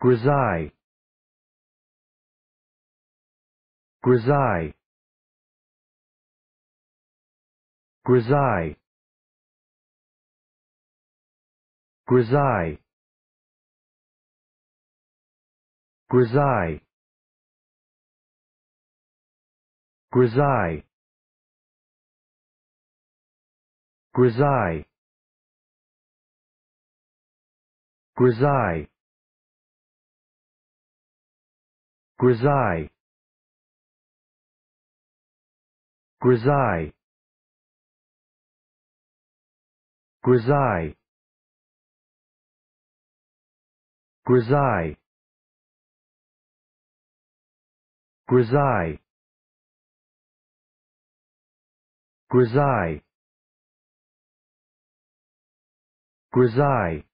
Grisaille Grisaille Grisaille Grisaille Grisaille Grisaille Grisaille Grisaille. Grisaille. Grisaille. Grisaille. Grisaille. Grisaille.